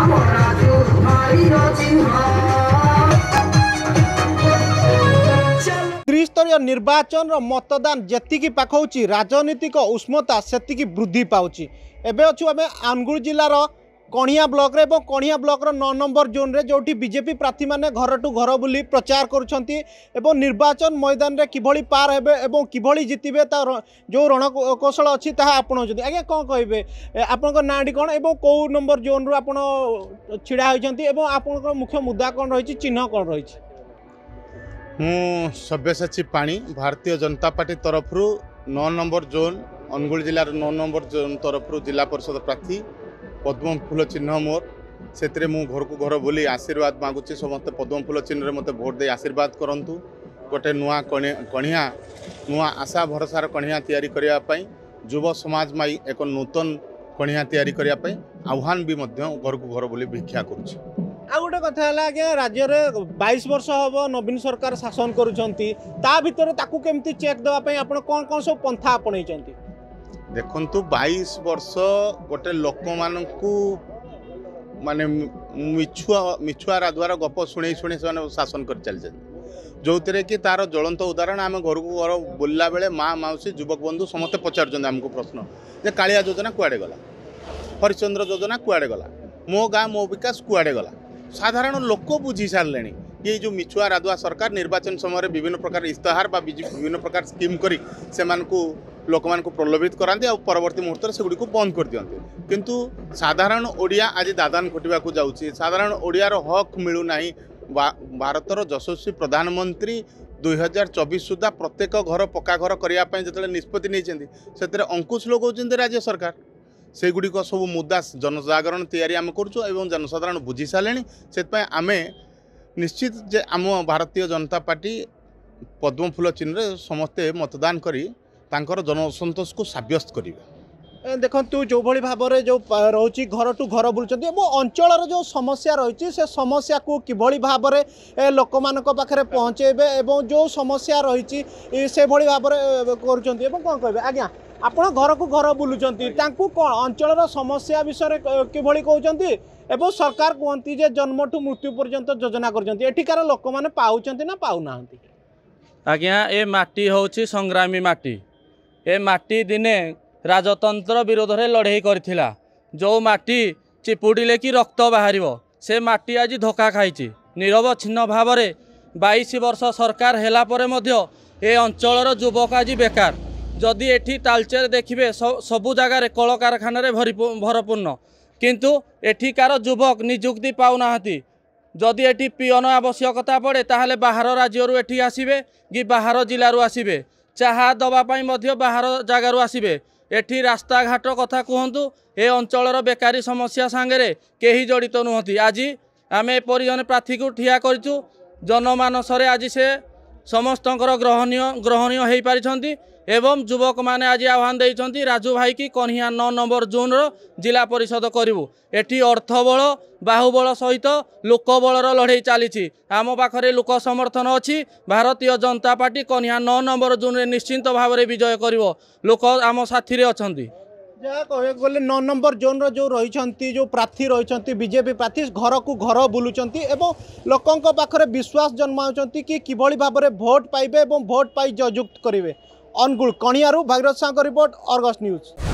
ত্রিস্তরীয় নির্বাচনর মতদান যেতিকি পাখৌছি রাজনৈতিক উষ্মতা সেতিকি বৃদ্ধি পাଉଛି এবে অছু আমি আনগুল জেলার কণিয়া ব্লকরে এবং কণিয়া ব্লকর ন নম্বর জোন্রে যেটি বিজেপি প্রার্থী মানে ঘরটু ঘর বুলি প্রচার করছেন এবং নির্বাচন ময়দানরে কিভাবে পার হবে এবং কিভাবে জিতবে তা যে রণকৌশল অছি তাহা আপনার আজ্ঞা কম কহবে আপনার নাটি কোণ এবং কেউ নম্বর জোন্রু আপনার ছিড়া হয়েছেন এবং আপনার মুখ্য মুদা কোণ রয়েছে চিহ্ন কোণ রয়েছে সব্যসাচী পা ভারতীয় জনতা পার্টি তরফর ন নম্বর জোন অনুগুল জেলার ন নম্বর জোন তরফর জেলা পরিষদ প্রার্থী ପଦ୍ମ ଫୁଲ ଚିହ୍ନ ମୋର ସେଥିରେ ମୁଁ ଘରକୁ ଘର ବୁଲି ଆଶୀର୍ବାଦ ମାଗୁଛି ସମସ୍ତେ ପଦ୍ମ ଫୁଲ ଚିହ୍ନରେ ମୋତେ ଭୋଟ୍ ଦେଇ ଆଶୀର୍ବାଦ କରନ୍ତୁ ଗୋଟେ ନୂଆ କଣିଆ ନୂଆ ଆଶା ଭରସାର କଣିଆ ତିଆରି କରିବା ପାଇଁ ଯୁବ ସମାଜ ପାଇଁ ଏକ ନୂତନ କଣିଆ ତିଆରି କରିବା ପାଇଁ ଆହ୍ୱାନ ବି ମଧ୍ୟ ଘରକୁ ଘର ବୋଲି ଭିକ୍ଷା କରୁଛି ଆଉ ଗୋଟେ କଥା ହେଲା ଆଜ୍ଞା ରାଜ୍ୟରେ ବାଇଶ ବର୍ଷ ହେବ ନବୀନ ସରକାର ଶାସନ କରୁଛନ୍ତି ତା ଭିତରେ ତାକୁ କେମିତି ଚେକ୍ ଦେବା ପାଇଁ ଆପଣ କ'ଣ କ'ଣ ସବୁ ପନ୍ଥା ଆପଣେଇଛନ୍ତି ଦେଖନ୍ତୁ ବାଇଶ ବର୍ଷ ଗୋଟେ ଲୋକମାନଙ୍କୁ ମାନେ ମିଛୁଆ ମିଛୁଆ ରାଧୁଆର ଗପ ଶୁଣେଇ ଶୁଣେଇ ସେମାନେ ଶାସନ କରି ଚାଲିଛନ୍ତି ଯେଉଁଥିରେ କି ତାର ଜ୍ୱଳନ୍ତ ଉଦାହରଣ ଆମେ ଘରକୁ ଘର ବୁଲିଲା ବେଳେ ମା ମାଉସୀ ଯୁବକ ବନ୍ଧୁ ସମସ୍ତେ ପଚାରୁଛନ୍ତି ଆମକୁ ପ୍ରଶ୍ନ ଯେ କାଳିଆ ଯୋଜନା କୁଆଡ଼େ ଗଲା ହରିଚନ୍ଦ୍ର ଯୋଜନା କୁଆଡ଼େ ଗଲା ମୋ ଗାଁ ମୋ ବିକାଶ କୁଆଡ଼େ ଗଲା ସାଧାରଣ ଲୋକ ବୁଝି ସାରିଲେଣି କି ଏଇ ଯେଉଁ ମିଛୁଆ ରାଧୁଆ ସରକାର ନିର୍ବାଚନ ସମୟରେ ବିଭିନ୍ନ ପ୍ରକାର ଇସ୍ତହାର ବା ବିଭିନ୍ନ ପ୍ରକାର ସ୍କିମ୍ କରି ସେମାନଙ୍କୁ ଲୋକମାନଙ୍କୁ ପ୍ରଲୋଭିତ କରାନ୍ତି ଆଉ ପରବର୍ତ୍ତୀ ମୁହୂର୍ତ୍ତରେ ସେଗୁଡ଼ିକୁ ବନ୍ଦ କରିଦିଅନ୍ତି କିନ୍ତୁ ସାଧାରଣ ଓଡ଼ିଆ ଆଜି ଦାଦାନ ଘଟିବାକୁ ଯାଉଛି ସାଧାରଣ ଓଡ଼ିଆର ହକ୍ ମିଳୁନାହିଁ ଭାରତର ଯଶସ୍ୱୀ ପ୍ରଧାନମନ୍ତ୍ରୀ ଦୁଇହଜାର ଚବିଶ ସୁଦ୍ଧା ପ୍ରତ୍ୟେକ ଘର ପକ୍କା ଘର କରିବା ପାଇଁ ଯେତେବେଳେ ନିଷ୍ପତ୍ତି ନେଇଛନ୍ତି ସେଥିରେ ଅଙ୍କୁଶ ଲଗାଉଛନ୍ତି ରାଜ୍ୟ ସରକାର ସେଗୁଡ଼ିକ ସବୁ ମୁଦ୍ଦା ଜନଜାଗରଣ ତିଆରି ଆମେ କରୁଛୁ ଏବଂ ଜନସାଧାରଣ ବୁଝିସାରିଲେଣି ସେଥିପାଇଁ ଆମେ ନିଶ୍ଚିତ ଯେ ଆମ ଭାରତୀୟ ଜନତା ପାର୍ଟି ପଦ୍ମଫୁଲ ଚିହ୍ନରେ ସମସ୍ତେ ମତଦାନ କରି ତାଙ୍କର ଜନସନ୍ତୋଷକୁ ସାବ୍ୟସ୍ତ କରିବେ ଦେଖନ୍ତୁ ଯେଉଁଭଳି ଭାବରେ ଯେଉଁ ରହୁଛି ଘରଠୁ ଘର ବୁଲୁଛନ୍ତି ଏବଂ ଅଞ୍ଚଳର ଯେଉଁ ସମସ୍ୟା ରହିଛି ସେ ସମସ୍ୟାକୁ କିଭଳି ଭାବରେ ଲୋକମାନଙ୍କ ପାଖରେ ପହଞ୍ଚାଇବେ ଏବଂ ଯେଉଁ ସମସ୍ୟା ରହିଛି ସେଭଳି ଭାବରେ କରୁଛନ୍ତି ଏବଂ କ'ଣ କହିବେ ଆଜ୍ଞା ଆପଣ ଘରକୁ ଘର ବୁଲୁଛନ୍ତି ତାଙ୍କୁ କ'ଣ ଅଞ୍ଚଳର ସମସ୍ୟା ବିଷୟରେ କିଭଳି କହୁଛନ୍ତି ଏବଂ ସରକାର କୁହନ୍ତି ଯେ ଜନ୍ମଠୁ ମୃତ୍ୟୁ ପର୍ଯ୍ୟନ୍ତ ଯୋଜନା କରୁଛନ୍ତି ଏଠିକାର ଲୋକମାନେ ପାଉଛନ୍ତି ନା ପାଉନାହାନ୍ତି ଆଜ୍ଞା ଏ ମାଟି ହେଉଛି ସଂଗ୍ରାମୀ ମାଟି ଏ ମାଟି ଦିନେ ରାଜତନ୍ତ୍ର ବିରୋଧରେ ଲଢ଼େଇ କରିଥିଲା ଯେଉଁ ମାଟି ଚିପୁଡ଼ିଲେ କି ରକ୍ତ ବାହାରିବ ସେ ମାଟି ଆଜି ଧୋକା ଖାଇଛି ନିରବଚ୍ଛିନ୍ନ ଭାବରେ ବାଇଶ ବର୍ଷ ସରକାର ହେଲା ପରେ ମଧ୍ୟ ଏ ଅଞ୍ଚଳର ଯୁବକ ଆଜି ବେକାର ଯଦି ଏଠି ତାଲଚେର ଦେଖିବେ ସବୁ ଜାଗାରେ କଳକାରଖାନାରେ ଭରପୂର୍ଣ୍ଣ କିନ୍ତୁ ଏଠିକାର ଯୁବକ ନିଯୁକ୍ତି ପାଉନାହାନ୍ତି ଯଦି ଏଠି ପିଅନ ଆବଶ୍ୟକତା ପଡ଼େ ତାହେଲେ ବାହାର ରାଜ୍ୟରୁ ଏଠି ଆସିବେ କି ବାହାର ଜିଲ୍ଲାରୁ ଆସିବେ ଚାହା ଦେବା ପାଇଁ ମଧ୍ୟ ବାହାର ଜାଗାରୁ ଆସିବେ ଏଠି ରାସ୍ତାଘାଟ କଥା କୁହନ୍ତୁ ଏ ଅଞ୍ଚଳର ବେକାରୀ ସମସ୍ୟା ସାଙ୍ଗରେ କେହି ଜଡ଼ିତ ନୁହନ୍ତି ଆଜି ଆମେ ଏପରି ଜଣେ ପ୍ରାର୍ଥୀକୁ ଠିଆ କରିଛୁ ଜନମାନସରେ ଆଜି ସେ ସମସ୍ତଙ୍କର ଗ୍ରହଣୀୟ ଗ୍ରହଣୀୟ ହୋଇପାରିଛନ୍ତି ଏବଂ ଯୁବକମାନେ ଆଜି ଆହ୍ୱାନ ଦେଇଛନ୍ତି ରାଜୁ ଭାଇକି କହ୍ନିଆ ନଅ ନମ୍ବର ଜୋନ୍ର ଜିଲ୍ଲା ପରିଷଦ କରିବୁ ଏଠି ଅର୍ଥବଳ ବାହୁବଳ ସହିତ ଲୋକବଳର ଲଢ଼େଇ ଚାଲିଛି ଆମ ପାଖରେ ଲୋକ ସମର୍ଥନ ଅଛି ଭାରତୀୟ ଜନତା ପାର୍ଟି କହ୍ନିଆ ନଅ ନମ୍ବର ଜୋନ୍ରେ ନିଶ୍ଚିନ୍ତ ଭାବରେ ବିଜୟ କରିବ ଲୋକ ଆମ ସାଥିରେ ଅଛନ୍ତି ଯାହା କହିବାକୁ ଗଲେ ନଅ ନମ୍ବର ଜୋନ୍ର ଯେଉଁ ରହିଛନ୍ତି ଯେଉଁ ପ୍ରାର୍ଥୀ ରହିଛନ୍ତି ବିଜେପି ପ୍ରାର୍ଥୀ ଘରକୁ ଘର ବୁଲୁଛନ୍ତି ଏବଂ ଲୋକଙ୍କ ପାଖରେ ବିଶ୍ୱାସ ଜନ୍ମାଉଛନ୍ତି କି କିଭଳି ଭାବରେ ଭୋଟ୍ ପାଇବେ ଏବଂ ଭୋଟ୍ ପାଇ ଜୟଯୁକ୍ତ କରିବେ ଅନୁଗୁଳ କଣିଆରୁ ଭାଗିରଥ ସାହୁଙ୍କ ରିପୋର୍ଟ ଅର୍ଗସ୍ ନ୍ୟୁଜ୍